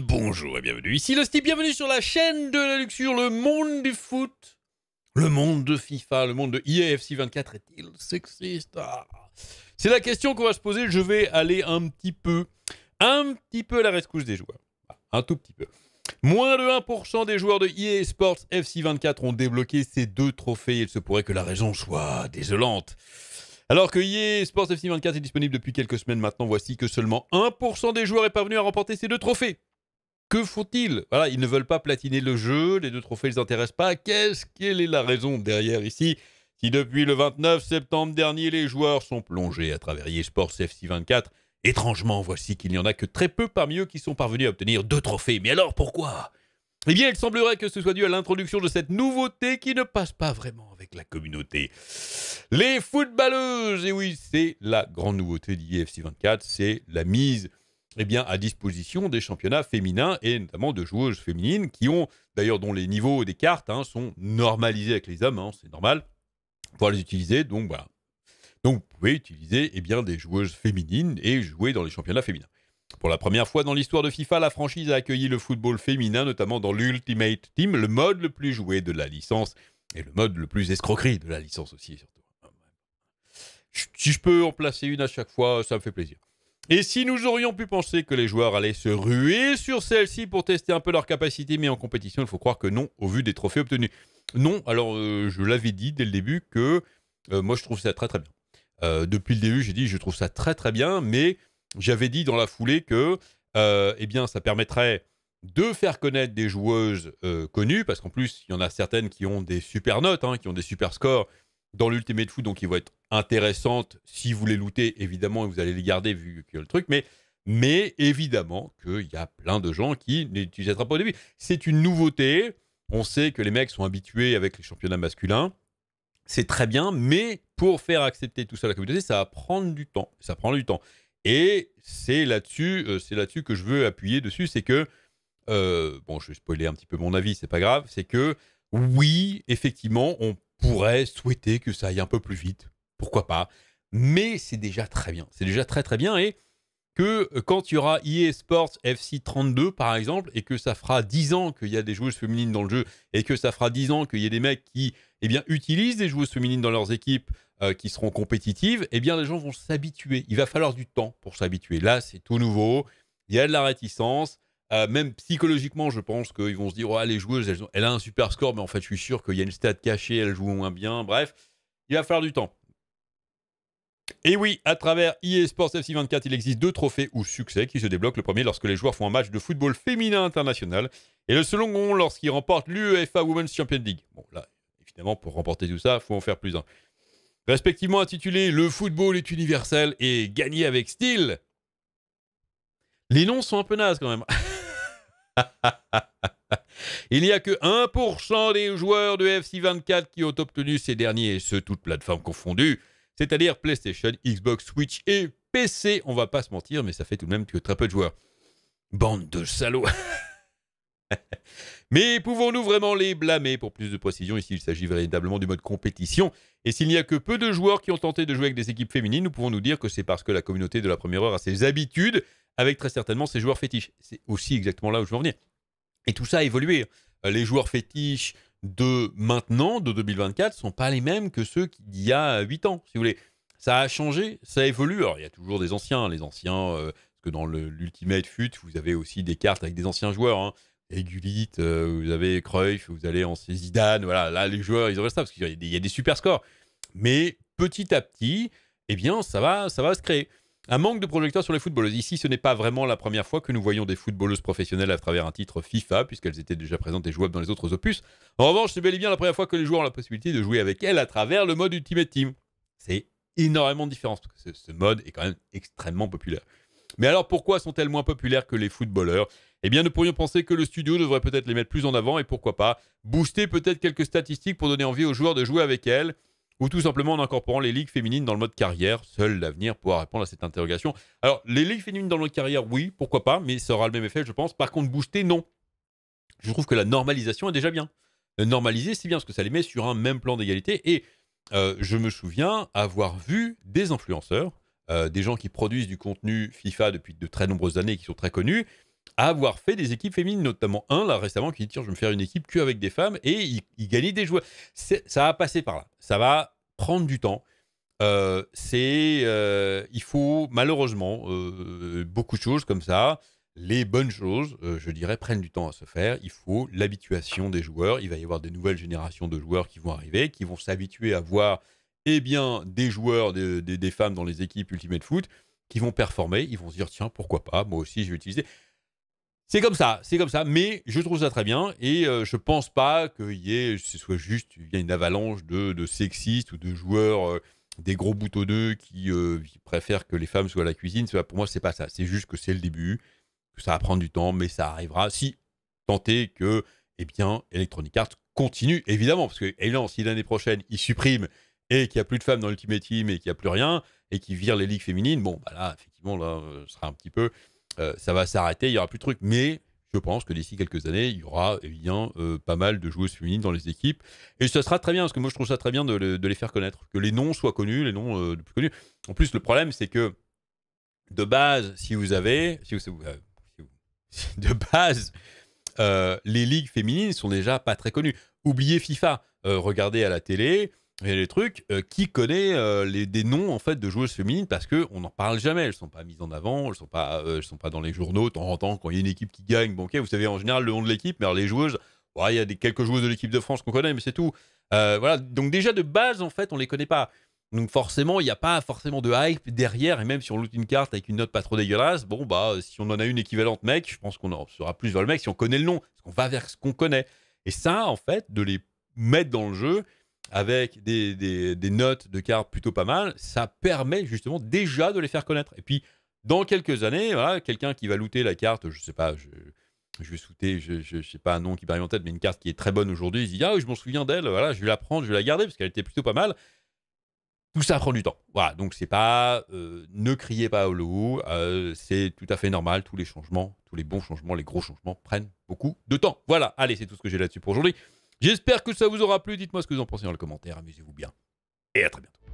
bonjour et bienvenue. Ici le style bienvenue sur la chaîne de la luxure, le monde du foot, le monde de FIFA, le monde de IAFC e 24 est-il sexiste ah. C'est la question qu'on va se poser. Je vais aller un petit peu, un petit peu à la rescousse des joueurs. Un tout petit peu. Moins de 1% des joueurs de EA Sports FC24 ont débloqué ces deux trophées. Il se pourrait que la raison soit désolante. Alors que EA Sports FC24 est disponible depuis quelques semaines maintenant, voici que seulement 1% des joueurs est parvenu à remporter ces deux trophées. Que font-ils Voilà, ils ne veulent pas platiner le jeu, les deux trophées ne les intéressent pas. Qu'est-ce quelle est la raison derrière ici Si depuis le 29 septembre dernier, les joueurs sont plongés à travers eSports FC24, étrangement, voici qu'il n'y en a que très peu parmi eux qui sont parvenus à obtenir deux trophées. Mais alors pourquoi eh bien, il semblerait que ce soit dû à l'introduction de cette nouveauté qui ne passe pas vraiment avec la communauté. Les footballeuses Et oui, c'est la grande nouveauté d'IFC24, c'est la mise eh bien, à disposition des championnats féminins et notamment de joueuses féminines qui ont, d'ailleurs, dont les niveaux des cartes hein, sont normalisés avec les hommes, hein, c'est normal, pour les utiliser. Donc voilà. Donc vous pouvez utiliser eh bien, des joueuses féminines et jouer dans les championnats féminins. Pour la première fois dans l'histoire de FIFA, la franchise a accueilli le football féminin, notamment dans l'Ultimate Team, le mode le plus joué de la licence et le mode le plus escroquerie de la licence aussi, surtout. Si je peux en placer une à chaque fois, ça me fait plaisir. Et si nous aurions pu penser que les joueurs allaient se ruer sur celle-ci pour tester un peu leur capacité, mais en compétition, il faut croire que non, au vu des trophées obtenus. Non, alors euh, je l'avais dit dès le début que euh, moi je trouve ça très très bien. Euh, depuis le début, j'ai dit je trouve ça très très bien, mais j'avais dit dans la foulée que eh bien, ça permettrait de faire connaître des joueuses connues, parce qu'en plus, il y en a certaines qui ont des super notes, hein, qui ont des super scores, dans l'Ultimate Foot, donc ils vont être intéressantes si vous les lootez, évidemment, et vous allez les garder vu que le truc, mais, mais évidemment qu'il y a plein de gens qui n'utiliseront pas au début. C'est une nouveauté, on sait que les mecs sont habitués avec les championnats masculins, c'est très bien, mais pour faire accepter tout ça à la communauté, ça va prendre du temps, ça prend du temps. Et c'est là-dessus euh, c'est là-dessus que je veux appuyer dessus, c'est que, euh, bon, je vais spoiler un petit peu mon avis, c'est pas grave, c'est que oui, effectivement, on peut pourrait souhaiter que ça aille un peu plus vite, pourquoi pas. Mais c'est déjà très bien, c'est déjà très très bien et que euh, quand il y aura EA Sports FC 32 par exemple et que ça fera 10 ans qu'il y a des joueuses féminines dans le jeu et que ça fera 10 ans qu'il y a des mecs qui eh bien, utilisent des joueuses féminines dans leurs équipes euh, qui seront compétitives, eh bien les gens vont s'habituer. Il va falloir du temps pour s'habituer. Là, c'est tout nouveau, il y a de la réticence, euh, même psychologiquement, je pense qu'ils vont se dire oh, les joueuses, elles, elle a un super score, mais en fait, je suis sûr qu'il y a une stat cachée, elles jouent moins bien. Bref, il va falloir du temps. Et oui, à travers EA FC24, il existe deux trophées ou succès qui se débloquent. Le premier lorsque les joueurs font un match de football féminin international et le second lorsqu'ils remportent l'UEFA Women's Champions League. Bon, là, évidemment, pour remporter tout ça, il faut en faire plus un. Respectivement intitulé Le football est universel et gagner avec style. Les noms sont un peu nazes quand même. Il n'y a que 1% des joueurs de FC24 qui ont obtenu ces derniers, et ce, toutes plateformes confondues, c'est-à-dire PlayStation, Xbox, Switch et PC. On va pas se mentir, mais ça fait tout de même que très peu de joueurs. Bande de salauds Mais pouvons-nous vraiment les blâmer Pour plus de précision, ici il s'agit véritablement du mode compétition. Et s'il n'y a que peu de joueurs qui ont tenté de jouer avec des équipes féminines, nous pouvons nous dire que c'est parce que la communauté de la première heure a ses habitudes avec très certainement ces joueurs fétiches. C'est aussi exactement là où je veux en venir. Et tout ça a évolué. Euh, les joueurs fétiches de maintenant, de 2024, sont pas les mêmes que ceux d'il y a 8 ans, si vous voulez. Ça a changé, ça évolue. Alors, il y a toujours des anciens, les anciens, euh, parce que dans l'Ultimate Fut, vous avez aussi des cartes avec des anciens joueurs. Hein. Euh, vous avez Cruyff, vous allez en Zidane, voilà, là, les joueurs, ils ont resté. parce qu'il y, y, a des super scores. Mais petit à petit, eh bien, ça va, ça va se créer. Un manque de projecteurs sur les footballeuses. Ici, ce n'est pas vraiment la première fois que nous voyons des footballeuses professionnelles à travers un titre FIFA, puisqu'elles étaient déjà présentes et jouables dans les autres opus. En revanche, c'est bel et bien la première fois que les joueurs ont la possibilité de jouer avec elles à travers le mode Ultimate Team. C'est énormément de parce que ce mode est quand même extrêmement populaire. Mais alors pourquoi sont-elles moins populaires que les footballeurs Eh bien, nous pourrions penser que le studio devrait peut-être les mettre plus en avant et pourquoi pas booster peut-être quelques statistiques pour donner envie aux joueurs de jouer avec elles ou tout simplement en incorporant les ligues féminines dans le mode carrière. Seul l'avenir pourra répondre à cette interrogation. Alors, les ligues féminines dans le mode carrière, oui, pourquoi pas, mais ça aura le même effet, je pense. Par contre, booster, non. Je trouve que la normalisation est déjà bien. Normaliser, c'est bien, parce que ça les met sur un même plan d'égalité. Et euh, je me souviens avoir vu des influenceurs, euh, des gens qui produisent du contenu FIFA depuis de très nombreuses années, qui sont très connus, à avoir fait des équipes féminines, notamment un là récemment qui dit tiens je vais me faire une équipe que avec des femmes et il, il des joueurs. Ça va passer par là, ça va prendre du temps. Euh, c'est euh, il faut malheureusement euh, beaucoup de choses comme ça. Les bonnes choses, je dirais, prennent du temps à se faire. Il faut l'habituation des joueurs. Il va y avoir des nouvelles générations de joueurs qui vont arriver, qui vont s'habituer à voir eh bien, des joueurs, des femmes dans les équipes Ultimate Foot, qui vont performer. Ils vont se dire, tiens, pourquoi pas, moi aussi je vais utiliser. C'est comme ça, c'est comme ça, mais je trouve ça très bien et je euh, je pense pas qu'il y ait, ce soit juste, il y a une avalanche de, sexistes ou de joueurs, euh, des gros boutons d'eux euh, qui, préfèrent que les femmes soient à la cuisine. Pour moi, c'est pas ça. C'est juste que c'est le début, que ça va prendre du temps, mais ça arrivera si tant que, eh bien, Electronic Arts continue, évidemment, parce que évidemment eh si l'année prochaine, ils suppriment et qu'il n'y a plus de femmes dans l'Ultimate Team et qu'il n'y a plus rien et qu'ils virent les ligues féminines, bon, bah là, effectivement, là, ce sera un petit peu. Euh, ça va s'arrêter, il n'y aura plus de trucs. Mais je pense que d'ici quelques années, il y aura eh euh, pas mal de joueuses féminines dans les équipes. Et ce sera très bien, parce que moi je trouve ça très bien de, les faire connaître, que les noms soient connus, les noms euh, plus connus. En plus, le problème, c'est que de base, si vous avez, de base, les ligues féminines sont déjà pas très connues. Oubliez FIFA, regardez à la télé a les trucs, euh, qui connaît euh, les, des noms en fait de joueuses féminines parce que on n'en parle jamais, elles sont pas mises en avant, elles sont pas, euh, sont pas dans les journaux tant temps en temps quand il y a une équipe qui gagne. Bon, ok, vous savez en général le nom de l'équipe, mais les joueuses, il y a des, quelques joueuses de l'équipe de France qu'on connaît, mais c'est tout. voilà, donc déjà de base en fait on les connaît pas. Donc forcément, il n'y a pas forcément de hype derrière, et même si on loot une carte avec une note pas trop dégueulasse, bon bah si on en a une équivalente mec, je pense qu'on en sera plus vers le mec si on connaît le nom, parce qu'on va vers ce qu'on connaît. Et ça, en fait, de les mettre dans le jeu, avec des, notes de cartes plutôt pas mal, ça permet justement déjà de les faire connaître. Et puis, dans quelques années, voilà, quelqu'un qui va looter la carte, je ne sais pas, je, vais souter, je, ne sais pas un nom qui m'arrive en tête, mais une carte qui est très bonne aujourd'hui, il se dit Ah oui, je m'en souviens d'elle, voilà, je vais la prendre, je vais la garder parce qu'elle était plutôt pas mal. Tout ça prend du temps. Voilà, donc c'est pas. Euh, ne criez pas au loup, euh, c'est tout à fait normal. Tous les changements, tous les bons changements, les gros changements prennent beaucoup de temps. Voilà, allez, c'est tout ce que j'ai là-dessus pour aujourd'hui. J'espère que ça vous aura plu. Dites-moi ce que vous en pensez dans le commentaire. Amusez-vous bien. Et à très bientôt.